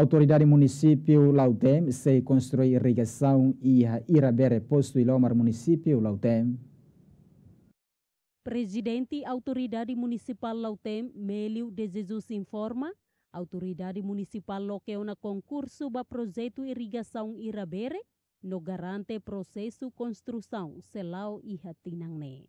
Autoridade Município Lautem se constrói irrigação e Irabere Posto Ilomar Município Lautem. Presidente Autoridade Municipal Lautem, Melio de Jesus informa, Autoridade Municipal na concurso para projeto irrigação Irabere, no garante processo construção, selau e ratinangne.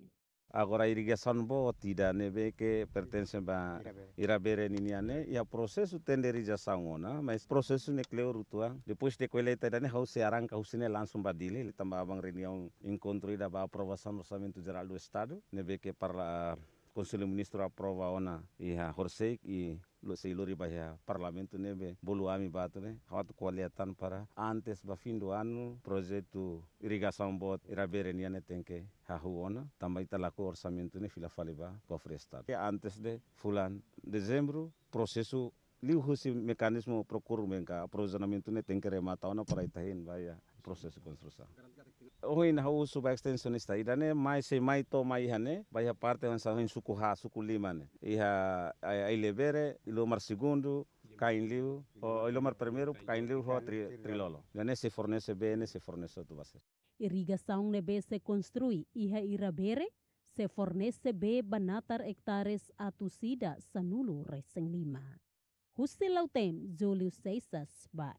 agora irrigação bo tidak, neve que pertence ba irabere niniane ya proses tenderi jasa ngona mas processo necleo rutua depois de colheita dane house arranca house ne lança um badile ele tamba abang reunião encontro ida ba aprovação do geral do estado neve que para Conselho Ministro aprova ona iha e a Horseik e lo sei lori bahia parlamento nebe bolo ami bato ne hawat kolia tan para antes ba fim do ano projeto irrigação bot iraberenia né tem que hahuona também tá lá com orçamento ne fila faliba cofre estado antes de fulan dezembro processo Lihusi pues, mecanismo procuro menga aprovisionamento ne tem que rematar ona para itahin vai processo de construção. Hoje na rua suba extensionista ida ne mais se mai to mai hane vai parte onsa em suku ha suku lima ne iha a ilebere ilomar segundo kain liu o mar primero, kain liu ho trilolo. Gane se fornece bem se fornece tu base. Irrigação lebe se construi iha irabere se fornece be banatar hectares a sanulu reseng Recén Lima. husilautêm Julius lưu sấy ba